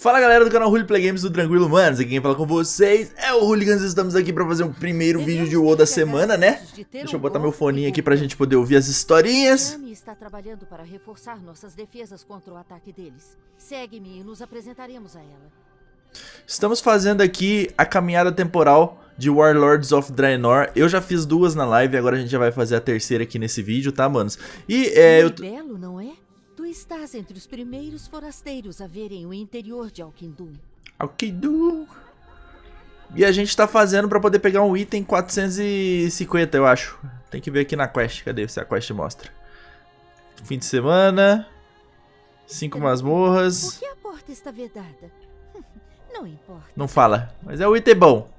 Fala galera do canal Play Games do Tranquilo Manos, aqui quem fala com vocês é o Hooligans estamos aqui pra fazer o primeiro vídeo de WoW da semana, né? Deixa eu botar meu foninho aqui pra gente poder ouvir as historinhas. está trabalhando para reforçar nossas defesas contra o ataque deles. Segue-me e nos apresentaremos a ela. Estamos fazendo aqui a caminhada temporal de Warlords of Draenor. Eu já fiz duas na live, agora a gente já vai fazer a terceira aqui nesse vídeo, tá, manos? E é... Eu... Belo, não é? estás entre os primeiros forasteiros a verem o interior de Alquindum. Alquindum! E a gente tá fazendo pra poder pegar um item 450, eu acho. Tem que ver aqui na quest, cadê se a quest mostra. Fim de semana, cinco masmorras. Por que a porta está vedada? Não importa. Não fala, mas é o item bom.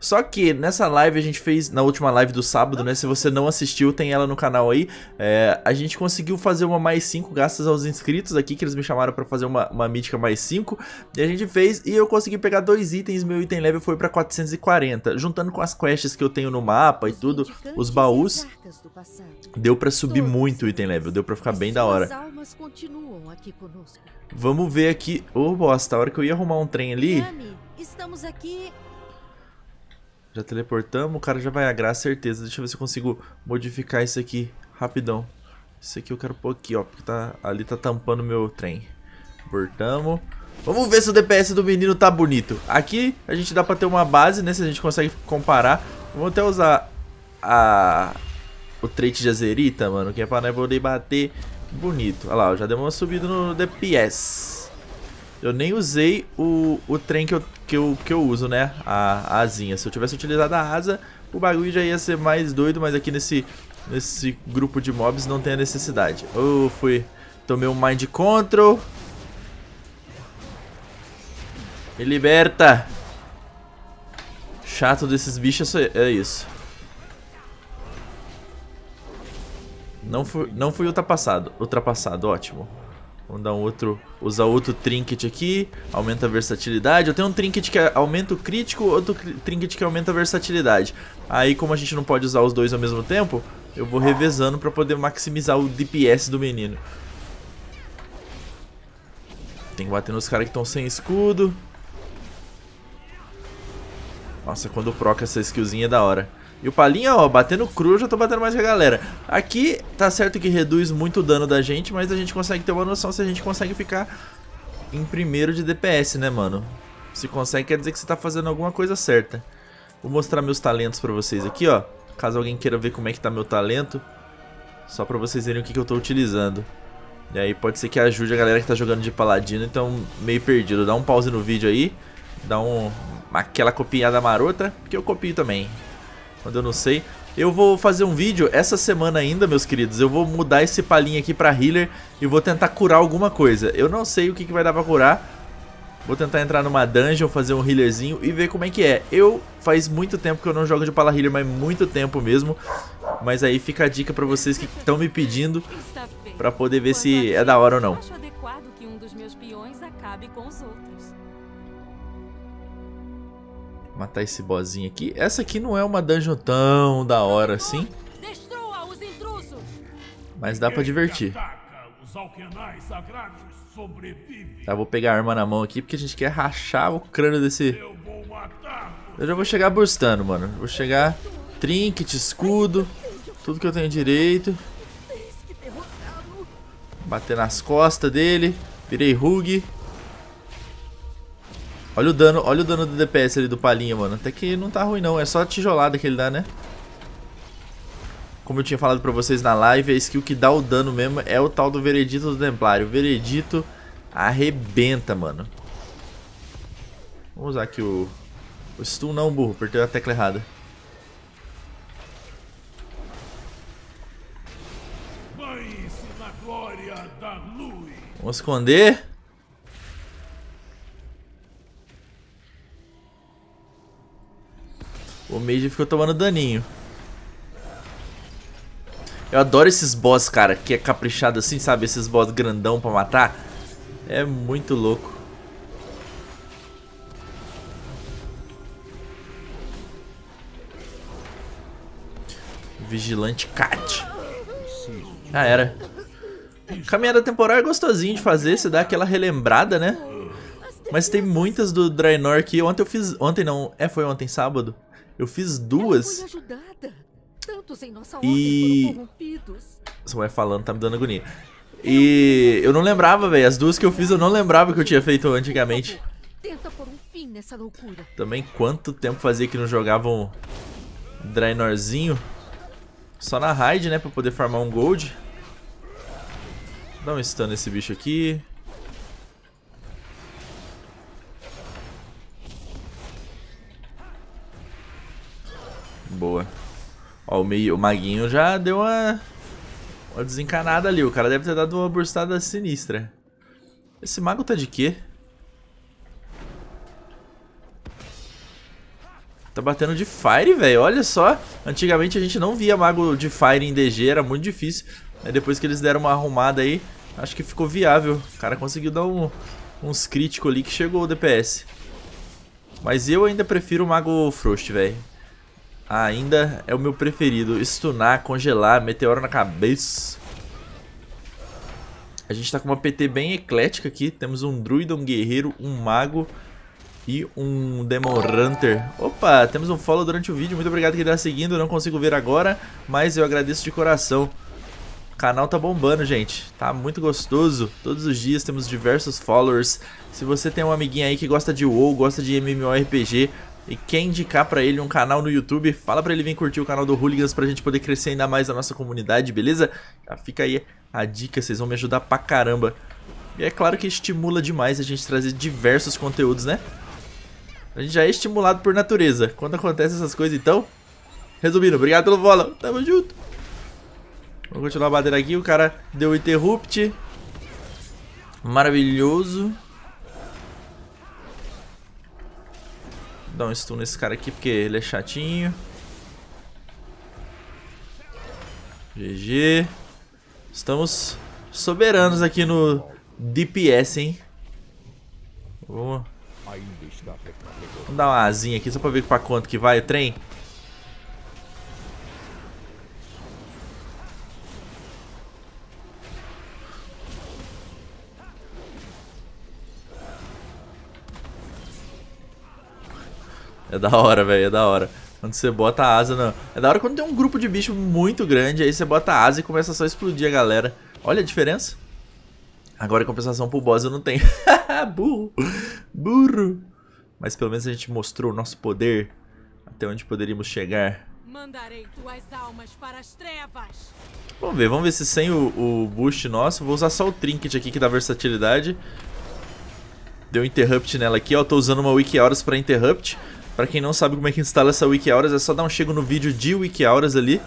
Só que nessa live a gente fez, na última live do sábado, né? Se você não assistiu, tem ela no canal aí. É, a gente conseguiu fazer uma mais 5 graças aos inscritos aqui, que eles me chamaram para fazer uma, uma mítica mais 5. E a gente fez e eu consegui pegar dois itens. Meu item level foi para 440. Juntando com as quests que eu tenho no mapa e tudo, os baús, deu para subir muito o item level. Deu para ficar bem da hora. Vamos ver aqui. Ô, oh, bosta, a hora que eu ia arrumar um trem ali. Estamos aqui já teleportamos, o cara já vai agrar, é certeza. Deixa eu ver se eu consigo modificar isso aqui rapidão. Isso aqui eu quero pôr aqui, ó, porque tá, ali tá tampando meu trem. Voltamos. Vamos ver se o DPS do menino tá bonito. Aqui a gente dá pra ter uma base, né, se a gente consegue comparar. Vou até usar a... o trait de azerita, mano, que é pra não poder bater bonito. Olha lá, já deu uma subida no DPS. Eu nem usei o, o trem que eu, que, eu, que eu uso, né? A, a asinha. Se eu tivesse utilizado a asa, o bagulho já ia ser mais doido, mas aqui nesse, nesse grupo de mobs não tem a necessidade. Eu oh, fui... Tomei um Mind Control. Me liberta! Chato desses bichos é, é isso. Não fui, não fui ultrapassado. Ultrapassado, ótimo. Vamos dar um outro, usar outro trinket aqui, aumenta a versatilidade. Eu tenho um trinket que aumenta o crítico, outro trinket que aumenta a versatilidade. Aí como a gente não pode usar os dois ao mesmo tempo, eu vou revezando para poder maximizar o DPS do menino. Tem que bater nos caras que estão sem escudo. Nossa, quando proca essa skillzinha é da hora. E o Palinha, ó, batendo cru, já tô batendo mais que a galera. Aqui, tá certo que reduz muito o dano da gente, mas a gente consegue ter uma noção se a gente consegue ficar em primeiro de DPS, né, mano? Se consegue, quer dizer que você tá fazendo alguma coisa certa. Vou mostrar meus talentos pra vocês aqui, ó. Caso alguém queira ver como é que tá meu talento. Só pra vocês verem o que, que eu tô utilizando. E aí pode ser que ajude a galera que tá jogando de paladino, então meio perdido. Dá um pause no vídeo aí. Dá um, aquela copiada marota, que eu copio também quando eu não sei. Eu vou fazer um vídeo essa semana ainda, meus queridos. Eu vou mudar esse palinho aqui pra healer e vou tentar curar alguma coisa. Eu não sei o que, que vai dar pra curar. Vou tentar entrar numa dungeon, fazer um healerzinho e ver como é que é. Eu, faz muito tempo que eu não jogo de pala healer, mas muito tempo mesmo. Mas aí fica a dica pra vocês que estão me pedindo pra poder ver se é da hora ou não. Acho adequado que um dos meus peões acabe com os outros. Matar esse bozinho aqui. Essa aqui não é uma dungeon tão da hora assim. Mas dá pra divertir. Tá, vou pegar a arma na mão aqui porque a gente quer rachar o crânio desse... Eu já vou chegar burstando, mano. Vou chegar trinket, escudo, tudo que eu tenho direito. Bater nas costas dele. Virei rug. Olha o dano, olha o dano do DPS ali do Palinha, mano. Até que não tá ruim não, é só a tijolada que ele dá, né? Como eu tinha falado pra vocês na live, a skill que dá o dano mesmo é o tal do Veredito do Templário. O Veredito arrebenta, mano. Vamos usar aqui o... O stun não, burro. Apertei a tecla errada. Vamos esconder. O mage ficou tomando daninho. Eu adoro esses boss, cara, que é caprichado assim, sabe? Esses boss grandão pra matar. É muito louco. Vigilante Cat. Já ah, era. Caminhada temporária é gostosinho de fazer, você dá aquela relembrada, né? Mas tem muitas do Draenor que ontem eu fiz... Ontem não, é, foi ontem, sábado. Eu fiz duas. e... Essa mulher falando tá me dando agonia. E eu não lembrava, velho. As duas que eu fiz eu não lembrava que eu tinha feito antigamente. Também quanto tempo fazia que não jogavam um Drainorzinho. Só na raid, né, pra poder farmar um gold. Dá um stun nesse bicho aqui. Ó, o, meio, o Maguinho já deu uma, uma desencanada ali. O cara deve ter dado uma burstada sinistra. Esse mago tá de quê? Tá batendo de Fire, velho. Olha só. Antigamente a gente não via mago de Fire em DG, era muito difícil. Aí depois que eles deram uma arrumada aí, acho que ficou viável. O cara conseguiu dar um, uns críticos ali que chegou o DPS. Mas eu ainda prefiro o mago Frost, velho ainda é o meu preferido. Stunar, congelar, meteoro na cabeça. A gente tá com uma PT bem eclética aqui. Temos um druida, um guerreiro, um mago e um Demon Hunter. Opa, temos um follow durante o vídeo. Muito obrigado que está seguindo. Não consigo ver agora, mas eu agradeço de coração. O canal tá bombando, gente. Tá muito gostoso. Todos os dias temos diversos followers. Se você tem um amiguinho aí que gosta de WoW, gosta de MMORPG, e quer indicar para ele um canal no YouTube, fala para ele vir curtir o canal do Hooligans pra gente poder crescer ainda mais a nossa comunidade, beleza? Já fica aí a dica, vocês vão me ajudar pra caramba. E é claro que estimula demais a gente trazer diversos conteúdos, né? A gente já é estimulado por natureza. Quando acontecem essas coisas, então... Resumindo, obrigado pelo follow. Tamo junto. Vamos continuar batendo aqui. O cara deu interrupt. Maravilhoso. dar um stun nesse cara aqui, porque ele é chatinho. GG. Estamos soberanos aqui no DPS, hein? Vamos... Vamos dar uma asinha aqui só pra ver pra quanto que vai o trem. É da hora, velho, é da hora. Quando você bota a asa, É da hora quando tem um grupo de bicho muito grande, aí você bota a asa e começa só a explodir a galera. Olha a diferença. Agora, em compensação pro boss, eu não tenho. Burro! Burro! Mas pelo menos a gente mostrou o nosso poder. Até onde poderíamos chegar. Mandarei tuas almas para as trevas. Vamos ver, vamos ver se sem o, o boost nosso. Vou usar só o trinket aqui que dá versatilidade. Deu interrupt nela aqui, ó. Tô usando uma wiki horas pra interrupt. Para quem não sabe como é que instala essa WikiHours, é só dar um chego no vídeo de WikiHours ali.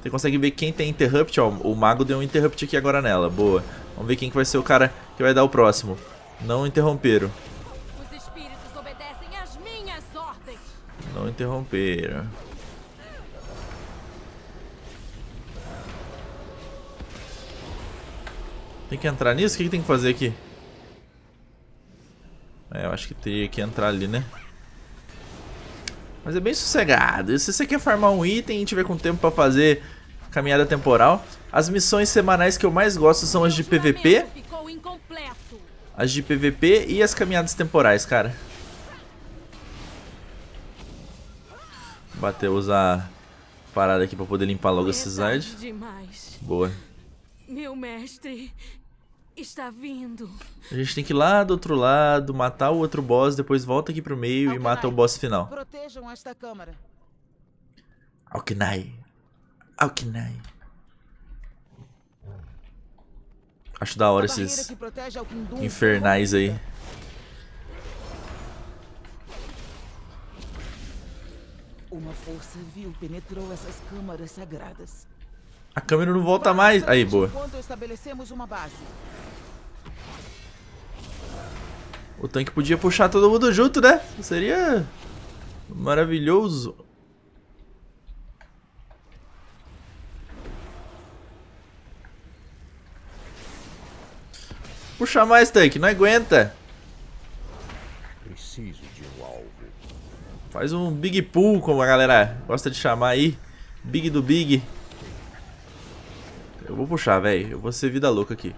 Você consegue ver quem tem interrupt, ó, o mago deu um interrupt aqui agora nela, boa. Vamos ver quem que vai ser o cara que vai dar o próximo. Não interromperam. Não interromperam. Tem que entrar nisso? O que, que tem que fazer aqui? É, eu acho que teria que entrar ali, né? Mas é bem sossegado. se você quer farmar um item e tiver com tempo para fazer caminhada temporal, as missões semanais que eu mais gosto são as de PVP. As de PVP e as caminhadas temporais, cara. Bateu usar parada aqui para poder limpar logo esses side. Boa. Meu mestre, Está vindo. A gente tem que ir lá do outro lado, matar o outro boss, depois volta aqui pro meio Alkenai, e mata o boss final. Protejam esta câmara. Alkenai. Alkenai. Acho da hora esses infernais aí. Uma força vil penetrou essas câmaras sagradas. A câmera não volta mais. Aí, boa. Enquanto estabelecemos uma base. O tanque podia puxar todo mundo junto, né? Seria maravilhoso. Puxa mais, tanque. Não aguenta. Preciso de um alvo. Faz um big pull, como a galera gosta de chamar aí. Big do big. Eu vou puxar, velho. Eu vou ser vida louca aqui.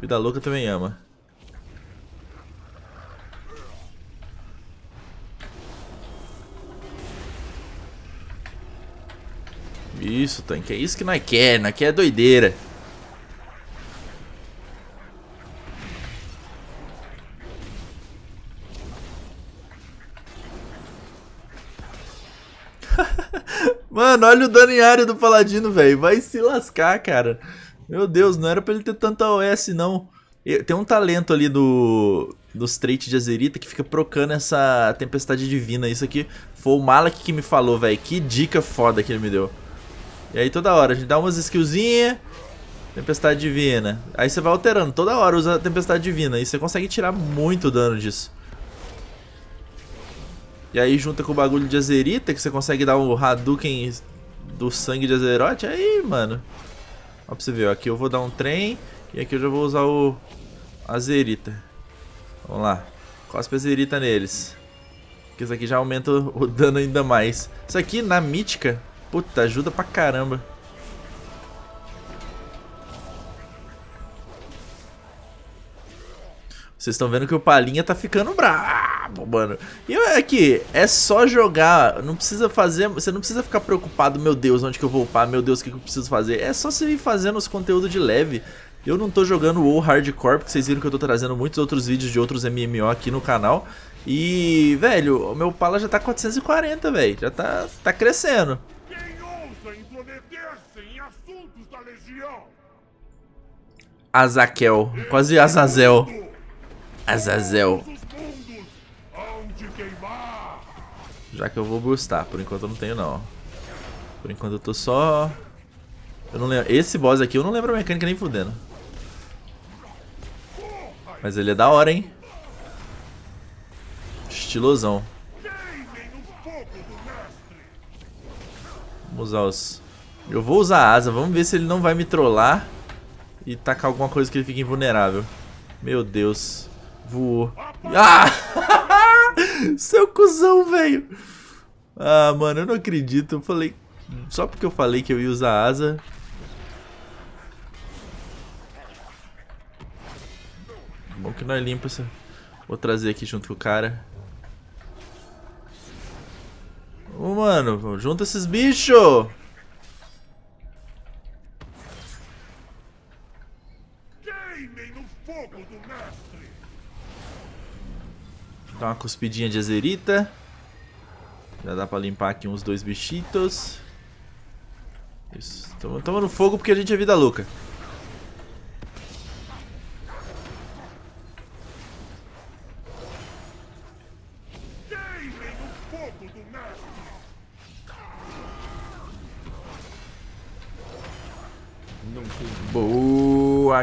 Vida louca também ama. isso, tanque. É isso que nós quer. Nós quer doideira. Mano, olha o dano em área do Paladino, velho. Vai se lascar, cara. Meu Deus, não era pra ele ter tanta OS, não. Tem um talento ali do dos traits de Azerita que fica procando essa tempestade divina. Isso aqui foi o Malak que me falou, velho. Que dica foda que ele me deu. E aí toda hora a gente dá umas skillzinhas. Tempestade divina. Aí você vai alterando. Toda hora usa tempestade divina. E você consegue tirar muito dano disso. E aí junta com o bagulho de Azerita, que você consegue dar o um Hadouken do sangue de Azeroth. Aí, mano. Ó pra você ver, ó. Aqui eu vou dar um trem. E aqui eu já vou usar o Azerita. Vamos lá. Cospe Azerita neles. Porque isso aqui já aumenta o dano ainda mais. Isso aqui, na mítica, Puta, ajuda pra caramba. Vocês estão vendo que o Palinha tá ficando brabo, mano. E aqui, é, é só jogar, não precisa fazer, você não precisa ficar preocupado, meu Deus, onde que eu vou upar, meu Deus, o que, que eu preciso fazer. É só você ir fazendo os conteúdos de leve. Eu não tô jogando o Hardcore, porque vocês viram que eu tô trazendo muitos outros vídeos de outros MMO aqui no canal. E, velho, o meu Pala já tá 440, velho, já tá, tá crescendo. Azaquel. Quase Azazel. Azazel. Já que eu vou boostar. Por enquanto eu não tenho, não. Por enquanto eu tô só... Eu não lembro. Esse boss aqui eu não lembro a mecânica nem fudendo. Mas ele é da hora, hein? Estilosão. Vamos usar os... Eu vou usar a asa. Vamos ver se ele não vai me trollar e tacar alguma coisa que ele fique invulnerável. Meu Deus. Voou. Ah! Seu cuzão, velho. Ah, mano, eu não acredito. Eu falei... Só porque eu falei que eu ia usar asa... Bom que nós é limpa essa... Vou trazer aqui junto com o cara. Ô, oh, mano, junta esses bichos! queimem no fogo do mestre! Dá uma cuspidinha de azerita. Já dá pra limpar aqui uns dois bichitos. Isso. tamo no fogo porque a gente é vida louca.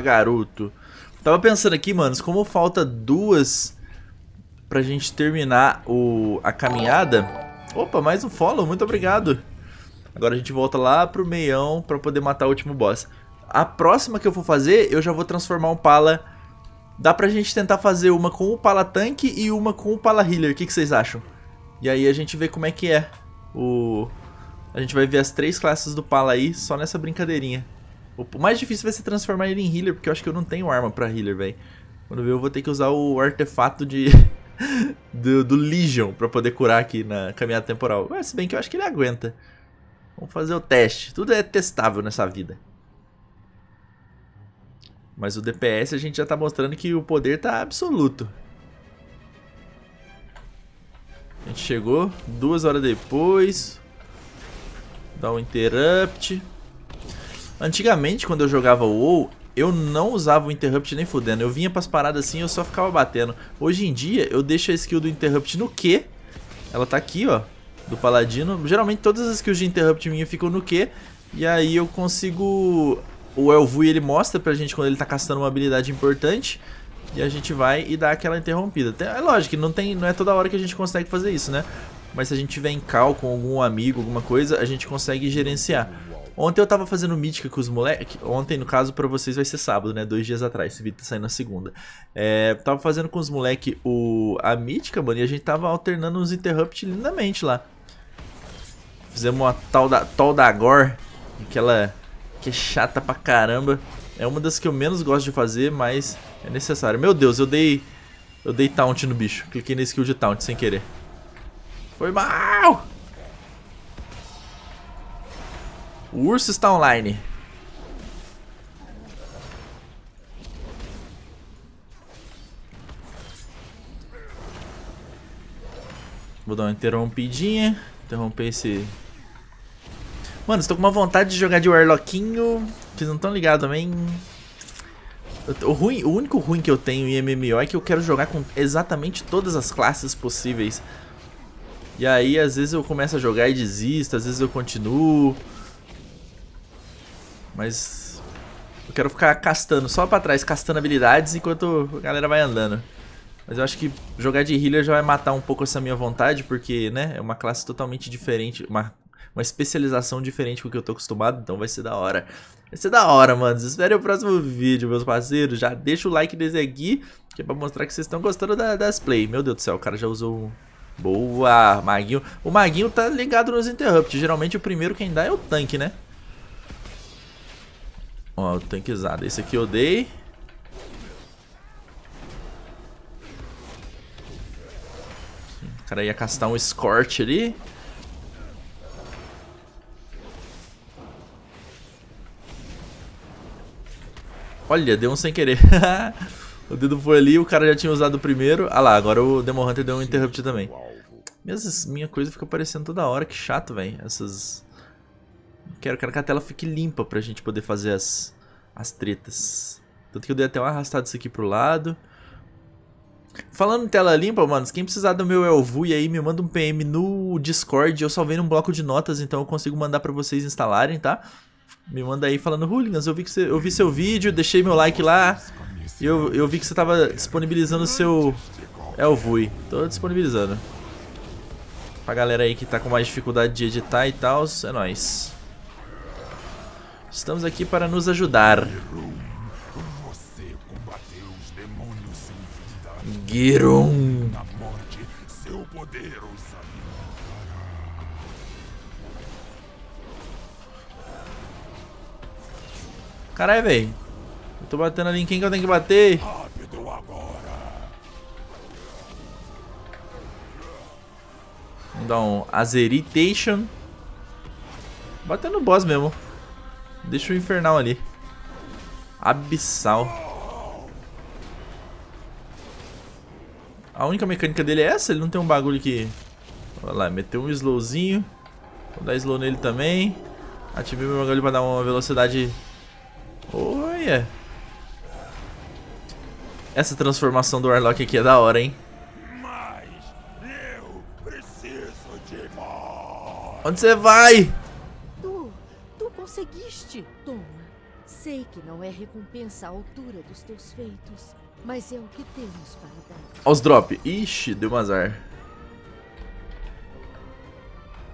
garoto. Tava pensando aqui, manos, como falta duas pra gente terminar o, a caminhada. Opa, mais um follow, muito obrigado. Agora a gente volta lá pro meião pra poder matar o último boss. A próxima que eu for fazer, eu já vou transformar um pala... Dá pra gente tentar fazer uma com o pala tanque e uma com o pala healer, o que, que vocês acham? E aí a gente vê como é que é o... A gente vai ver as três classes do pala aí só nessa brincadeirinha. O mais difícil vai ser transformar ele em healer, porque eu acho que eu não tenho arma pra healer, velho. Quando ver, eu vou ter que usar o artefato de... do, do Legion pra poder curar aqui na caminhada temporal. Mas, se bem que eu acho que ele aguenta. Vamos fazer o teste. Tudo é testável nessa vida. Mas o DPS a gente já tá mostrando que o poder tá absoluto. A gente chegou duas horas depois. Dá um interrupt. Antigamente, quando eu jogava WoW, eu não usava o Interrupt nem fudendo. Eu vinha pras paradas assim eu só ficava batendo. Hoje em dia, eu deixo a skill do Interrupt no Q. Ela tá aqui, ó, do Paladino. Geralmente todas as skills de Interrupt minha ficam no Q. E aí eu consigo... O Elvui ele mostra pra gente quando ele tá castando uma habilidade importante. E a gente vai e dá aquela interrompida. É lógico, não, tem, não é toda hora que a gente consegue fazer isso, né? Mas se a gente tiver em cal com algum amigo, alguma coisa, a gente consegue gerenciar. Ontem eu tava fazendo mítica com os moleques. Ontem, no caso, para vocês vai ser sábado, né? Dois dias atrás. Esse vídeo tá saindo na segunda. É, tava fazendo com os moleques o... a mítica, mano. E a gente tava alternando uns interrupts lindamente lá. Fizemos uma tal da, tal da Gore. Aquela que é chata pra caramba. É uma das que eu menos gosto de fazer, mas é necessário. Meu Deus, eu dei. Eu dei taunt no bicho. Cliquei na skill de taunt sem querer. Foi mal! O urso está online. Vou dar uma interrompidinha. Interromper esse... Mano, estou com uma vontade de jogar de Warlockinho. Vocês não estão ligados também. O, ruim, o único ruim que eu tenho em MMO é que eu quero jogar com exatamente todas as classes possíveis. E aí, às vezes eu começo a jogar e desisto, às vezes eu continuo. Mas eu quero ficar castando só pra trás, castando habilidades enquanto a galera vai andando. Mas eu acho que jogar de healer já vai matar um pouco essa minha vontade, porque, né, é uma classe totalmente diferente, uma, uma especialização diferente com o que eu tô acostumado, então vai ser da hora. Vai ser da hora, mano. Espere o próximo vídeo, meus parceiros. Já deixa o like desse aqui, que é pra mostrar que vocês estão gostando da, das play. Meu Deus do céu, o cara já usou Boa, Maguinho. O Maguinho tá ligado nos interrupts. Geralmente o primeiro quem dá é o tanque, né? Ó, o Esse aqui eu dei. O cara ia castar um Scorch ali. Olha, deu um sem querer. o dedo foi ali, o cara já tinha usado o primeiro. Ah lá, agora o Demo Hunter deu um interrupt também. Minhas, minha coisa fica aparecendo toda hora, que chato, velho. Essas... Quero, quero que a tela fique limpa pra gente poder fazer as, as tretas. Tanto que eu dei até um arrastado isso aqui pro lado. Falando em tela limpa, mano, quem precisar do meu Elvui é aí me manda um PM no Discord. Eu salvei num bloco de notas, então eu consigo mandar pra vocês instalarem, tá? Me manda aí falando, Hooligans, eu vi, que você, eu vi seu vídeo, deixei meu like lá. E eu, eu vi que você tava disponibilizando o seu Elvui. É tô disponibilizando. Pra galera aí que tá com mais dificuldade de editar e tal, é nóis. Estamos aqui para nos ajudar. Giron. Caralho, velho. Eu tô batendo ali em quem que eu tenho que bater? Vamos dar um Azeritation. Batendo no boss mesmo. Deixa o infernal ali. Abissal. A única mecânica dele é essa? Ele não tem um bagulho que... Olha lá, meteu um slowzinho. Vou dar slow nele também. Ativei meu bagulho pra dar uma velocidade... Olha! Essa transformação do Warlock aqui é da hora, hein? Onde você vai? conseguiste! Toma! Sei que não é recompensa à altura dos teus feitos, mas é o que temos para dar. Olha os drop. Ixi, deu um azar.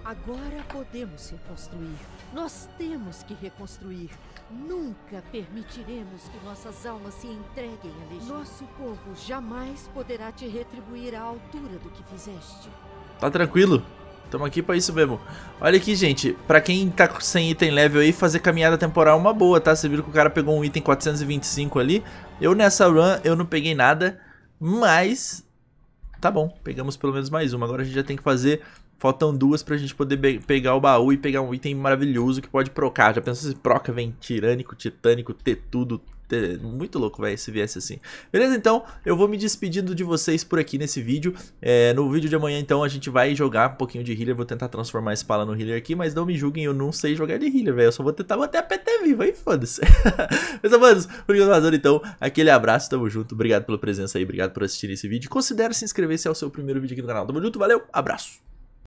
Agora podemos reconstruir. Nós temos que reconstruir. Nunca permitiremos que nossas almas se entreguem a legião. Nosso povo jamais poderá te retribuir à altura do que fizeste. Tá tranquilo. Tamo aqui para isso mesmo. Olha aqui, gente. Para quem tá sem item level aí, fazer caminhada temporal é uma boa, tá? Você viu que o cara pegou um item 425 ali. Eu nessa run, eu não peguei nada, mas... Tá bom, pegamos pelo menos mais uma. Agora a gente já tem que fazer... Faltam duas pra gente poder pegar o baú e pegar um item maravilhoso que pode procar. Já pensou se proca, vem tirânico, titânico, ter tudo, muito louco, velho, se viesse assim. Beleza, então, eu vou me despedindo de vocês por aqui nesse vídeo. É, no vídeo de amanhã, então, a gente vai jogar um pouquinho de healer. Vou tentar transformar esse pala no healer aqui, mas não me julguem, eu não sei jogar de healer, velho. Eu só vou tentar manter a PT viva, aí, foda-se. Meus amados, obrigado, então, aquele abraço, tamo junto. Obrigado pela presença aí, obrigado por assistir esse vídeo. Considere se inscrever se é o seu primeiro vídeo aqui no canal. Tamo junto, valeu, abraço.